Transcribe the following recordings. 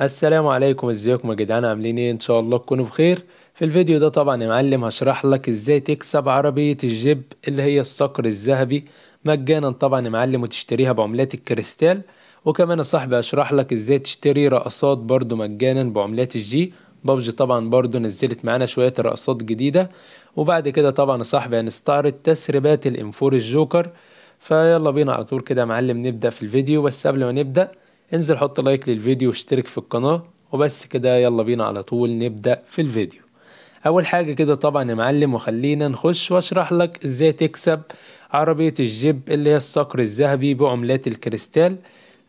السلام عليكم ازيكم يا جدعان عاملين ايه ان شاء الله تكونوا بخير في الفيديو ده طبعا يا معلم هشرح لك ازاي تكسب عربية الجيب اللي هي الصقر الذهبي مجانا طبعا يا معلم وتشتريها بعملات الكريستال وكمان يا صاحبي هشرح لك ازاي تشتري رقصات برضو مجانا بعملات الجي بابجي طبعا برضو نزلت معانا شوية رقصات جديدة وبعد كده طبعا يا صاحبي هنستعرض تسريبات الانفور الجوكر فيلا بينا على طول كده يا معلم نبدأ في الفيديو بس قبل ما نبدأ انزل حط لايك للفيديو واشترك في القناة وبس كده يلا بينا على طول نبدأ في الفيديو اول حاجة كده طبعا يا معلم وخلينا نخش واشرح لك ازاي تكسب عربية الجيب اللي هي الصقر الذهبي بعملات الكريستال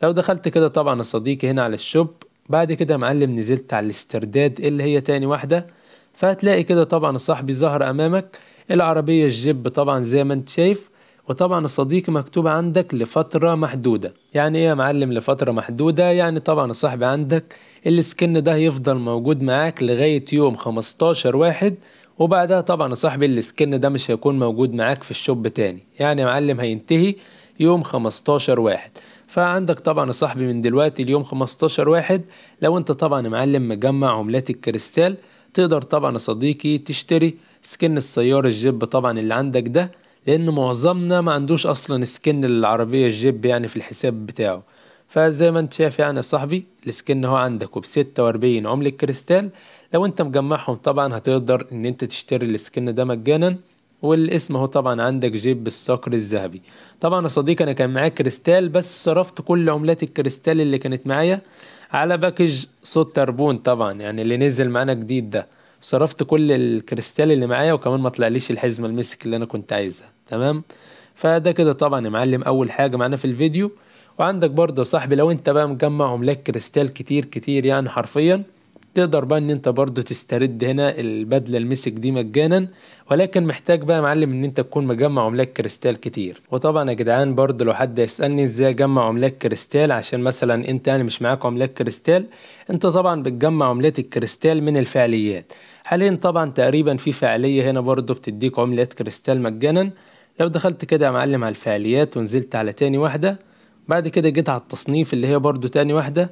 لو دخلت كده طبعا صديقي هنا على الشوب بعد كده يا معلم نزلت على الاسترداد اللي هي تاني واحدة فهتلاقي كده طبعا صاحبي ظهر امامك العربية الجيب طبعا زي ما انت شايف وطبعا الصديق مكتوب عندك لفترة محدودة يعني ايه يا معلم لفترة محدودة يعني طبعا الصاحب عندك السكن ده هيفضل موجود معاك لغاية يوم 15 واحد وبعدها طبعا صاحب السكن ده مش هيكون موجود معاك في الشوب تاني يعني يا معلم هينتهي يوم 15 واحد فعندك طبعا صاحبي من دلوقتي اليوم 15 واحد لو انت طبعا يا معلم مجمع عملات الكريستال تقدر طبعا صديقي تشتري سكن السيارة الجيب طبعا اللي عندك ده لان معظمنا ما عندوش اصلا سكن العربية الجيب يعني في الحساب بتاعه فزي ما انت شايف يعني يا صاحبي السكن هو عندك وب واربعين عملة كريستال لو انت مجمعهم طبعا هتقدر ان انت تشتري السكن ده مجانا والاسم هو طبعا عندك جيب الصقر الذهبي طبعا يا صديقي انا كان معايا كريستال بس صرفت كل عملات الكريستال اللي كانت معايا على باكج صوت تربون طبعا يعني اللي نزل معانا جديد ده صرفت كل الكريستال اللي معايا وكمان ما طلعليش الحزمه المسك اللي انا كنت عايزها تمام فده كده طبعا يا معلم اول حاجه معانا في الفيديو وعندك برضه يا صاحبي لو انت بقى مجمع املاك كريستال كتير كتير يعني حرفيا تقدر بقى ان انت برضو تسترد هنا البدله المسك دي مجانا ولكن محتاج بقى معلم ان انت تكون مجمع عملات كريستال كتير وطبعا يا جدعان برضو لو حد يسالني ازاي اجمع عملات كريستال عشان مثلا انت يعني مش معاك عملات كريستال انت طبعا بتجمع عملات الكريستال من الفعاليات حاليا طبعا تقريبا في فعاليه هنا برضو بتديك عملات كريستال مجانا لو دخلت كده يا معلم على الفعاليات ونزلت على تاني واحده بعد كده جيت على التصنيف اللي هي برضو تاني واحده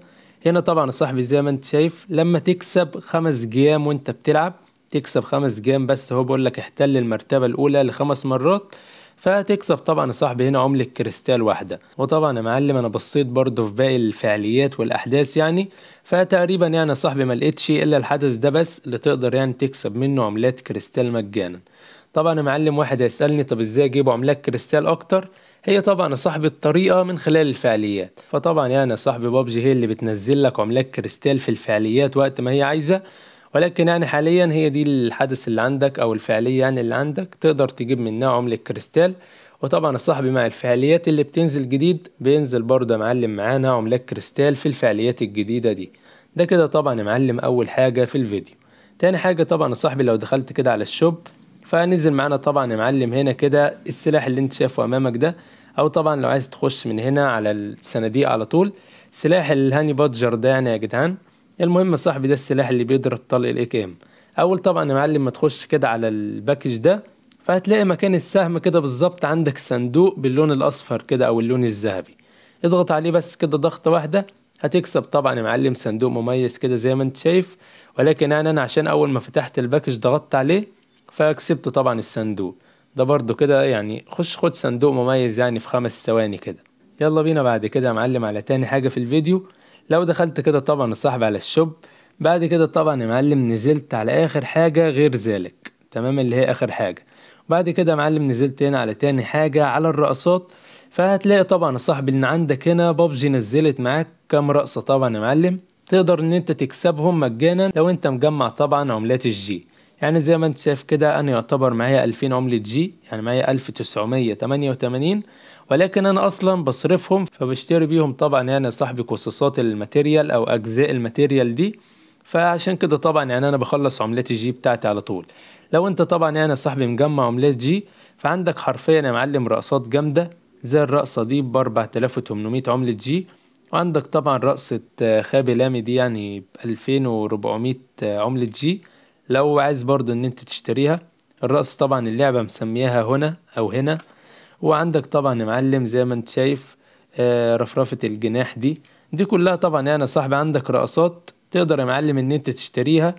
هنا طبعا صاحبي زي ما انت شايف لما تكسب خمس جيام وانت بتلعب تكسب خمس جيم بس هو بقول لك احتل المرتبة الأولى لخمس مرات فتكسب طبعا يا صاحبي هنا عملة كريستال واحدة وطبعا يا معلم أنا بصيت برضو في باقي الفعاليات والأحداث يعني فتقريبا يعني يا صاحبي ما لقيتش إلا الحدث ده بس اللي تقدر يعني تكسب منه عملات كريستال مجانا طبعا يا معلم واحد هيسألني طب ازاي اجيب عملات كريستال أكتر هي طبعا صاحب الطريقة من خلال الفعاليات فطبعا يعني صاحب بابجي هي اللي بتنزل لك عملات كريستال في الفعاليات وقت ما هي عايزة ولكن يعني حاليا هي دي الحدث اللي عندك او الفعالية يعني اللي عندك تقدر تجيب منها عملة كريستال وطبعا الصاحب مع الفعاليات اللي بتنزل جديد بينزل برضه يا معلم معانا عملات كريستال في الفعاليات الجديدة دي ده كده طبعا يا معلم اول حاجة في الفيديو تاني حاجة طبعا يا صاحبي لو دخلت كده على الشوب فنزل معانا طبعا يا معلم هنا كده السلاح اللي انت شايفه امامك ده او طبعا لو عايز تخش من هنا على الصناديق على طول سلاح الهاني بادجر ده يعني يا جدعان المهم صاحبي ده السلاح اللي بيضرب طلق الاي كام اول طبعا يا معلم ما تخش كده على الباكج ده فهتلاقي مكان السهم كده بالظبط عندك صندوق باللون الاصفر كده او اللون الذهبي اضغط عليه بس كده ضغطه واحده هتكسب طبعا يا معلم صندوق مميز كده زي ما انت شايف ولكن يعني انا عشان اول ما فتحت الباكج ضغطت عليه فكسبت طبعا الصندوق ده برضو كده يعني خش خد صندوق مميز يعني في خمس ثواني كده يلا بينا بعد كده يا معلم على تاني حاجة في الفيديو لو دخلت كده طبعا الصاحب على الشوب بعد كده طبعا يا معلم نزلت على آخر حاجة غير ذلك تمام اللي هي آخر حاجة بعد كده يا معلم نزلت هنا على تاني حاجة على الرقصات فهتلاقي طبعا يا صاحبي ان عندك هنا بابجي نزلت معاك كام رقصة طبعا يا معلم تقدر ان انت تكسبهم مجانا لو انت مجمع طبعا عملات الجي يعني زي ما انت شايف كده انا يعتبر معايا 2000 عملة جي يعني معايا 1988 ولكن انا اصلا بصرفهم فبشتري بيهم طبعا يعني صاحبي قصصات الماتيريال او اجزاء الماتيريال دي فعشان كده طبعا يعني انا بخلص عملات الجي بتاعتي على طول لو انت طبعا يعني صاحبي مجمع عملات جي فعندك حرفيا يا معلم رقصات جامدة زي الرقصة دي ب 4800 عملة جي وعندك طبعا رقصة خابي لامي دي يعني ب 2400 عملة جي لو عايز برضو ان انت تشتريها الرأس طبعا اللعبة مسمياها هنا او هنا وعندك طبعا يا معلم زي ما انت شايف آه، رفرفة الجناح دي دي كلها طبعا يعني صاحب عندك رأسات تقدر يا معلم ان انت تشتريها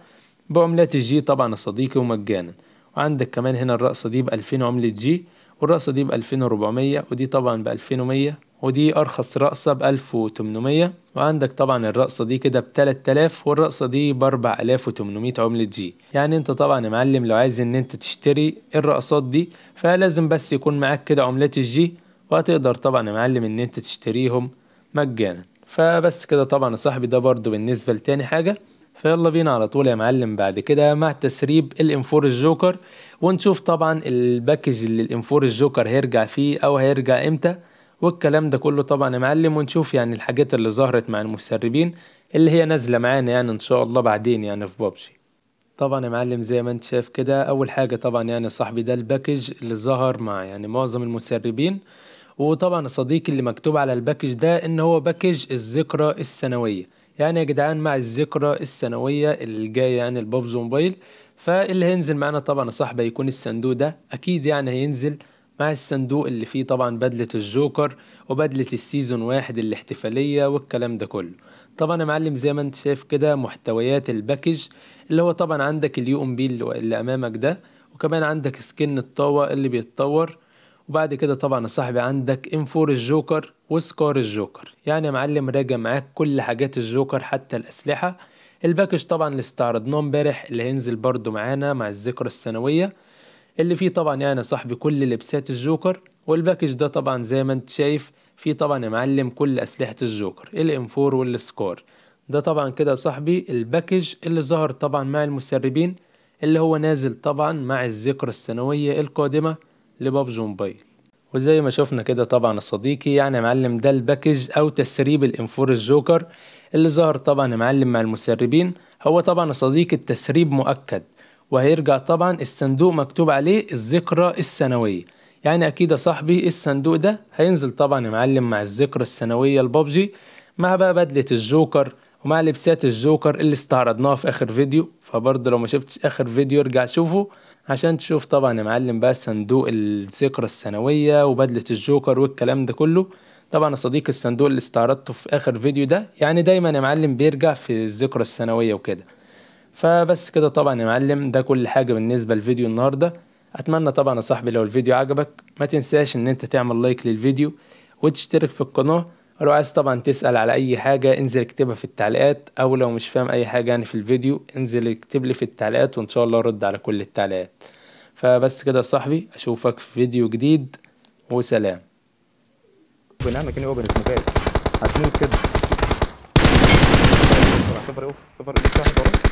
بعملات الجي طبعا يا صديقي ومجانا وعندك كمان هنا الرقصة دي بألفين عملة جي والرقصة دي بألفين وربعمية ودي طبعا بألفين ومية ودي أرخص رقصة بألف وتمنمية وعندك طبعا الرقصة دي كده بتلات تلاف والرقصة دي بأربع آلاف وتمنمية عملة جي يعني انت طبعا يا معلم لو عايز ان انت تشتري الرقصات دي فلازم بس يكون معاك كده عملات الجي وهتقدر طبعا يا معلم ان انت تشتريهم مجانا فبس كده طبعا يا صاحبي ده برضو بالنسبة لتاني حاجة فيلا بينا على طول يا معلم بعد كده مع تسريب الانفور الجوكر ونشوف طبعا الباكج اللي الانفور الجوكر هيرجع فيه او هيرجع امتى والكلام ده كله طبعا يا معلم ونشوف يعني الحاجات اللي ظهرت مع المسربين اللي هي نازلة معانا يعني ان شاء الله بعدين يعني في بابجي طبعا يا معلم زي ما انت شايف كده اول حاجة طبعا يعني صاحبي ده الباكج اللي ظهر مع يعني معظم المسربين وطبعا صديقي اللي مكتوب على الباكج ده ان هو باكج الذكرى السنوية يعني يا جدعان مع الذكرى السنوية اللي جاية يعني البابزو موبايل فاللي هينزل معانا طبعا يا صاحبي هيكون الصندوق ده اكيد يعني هينزل مع الصندوق اللي فيه طبعا بدلة الجوكر وبدلة السيزون واحد الاحتفالية والكلام ده كله طبعا يا معلم زي ما انت شايف كده محتويات الباكج اللي هو طبعا عندك اليو ام بي اللي امامك ده وكمان عندك سكن الطاوة اللي بيتطور وبعد كده طبعا يا صاحبي عندك انفور الجوكر وسكار الجوكر يعني يا معلم راجع معاك كل حاجات الجوكر حتى الاسلحة الباكج طبعا اللي استعرضناه امبارح اللي هينزل برضو معانا مع الذكرى السنوية اللي فيه طبعا يعني صاحبي كل لبسات الجوكر والباكج ده طبعا زي ما انت شايف فيه طبعا يا معلم كل اسلحه الجوكر الام4 والسكار ده طبعا كده صاحبي الباكج اللي ظهر طبعا مع المسربين اللي هو نازل طبعا مع الذكرى السنويه القادمه لباب موبايل وزي ما شفنا كده طبعا صديقي يعني معلم ده الباكج او تسريب الانفور الجوكر اللي ظهر طبعا معلم مع المسربين هو طبعا صديقي التسريب مؤكد وهيرجع طبعا الصندوق مكتوب عليه الذكرى السنوية يعني أكيد يا صاحبي الصندوق ده هينزل طبعا يا معلم مع الذكرى السنوية البابجي مع بقى بدلة الجوكر ومع لبسات الجوكر اللي استعرضناها في آخر فيديو فبرضه لو ما شفتش آخر فيديو ارجع شوفه عشان تشوف طبعا يا معلم بقى صندوق الذكرى السنوية وبدلة الجوكر والكلام ده كله طبعا يا صديقي الصندوق اللي استعرضته في آخر فيديو ده يعني دايما يا معلم بيرجع في الذكرى السنوية وكده فبس كده طبعا يا معلم ده كل حاجة بالنسبة لفيديو النهاردة اتمنى طبعا يا صاحبي لو الفيديو عجبك ما تنساش ان انت تعمل لايك للفيديو وتشترك في القناة ولو عايز طبعا تسأل على اي حاجة انزل اكتبها في التعليقات او لو مش فاهم اي حاجة يعني في الفيديو انزل اكتب لي في التعليقات وان شاء الله ارد على كل التعليقات فبس كده يا صاحبي اشوفك في فيديو جديد وسلام بنعمل كاني اوبن اسمه هتموت كده صفر اوف صفر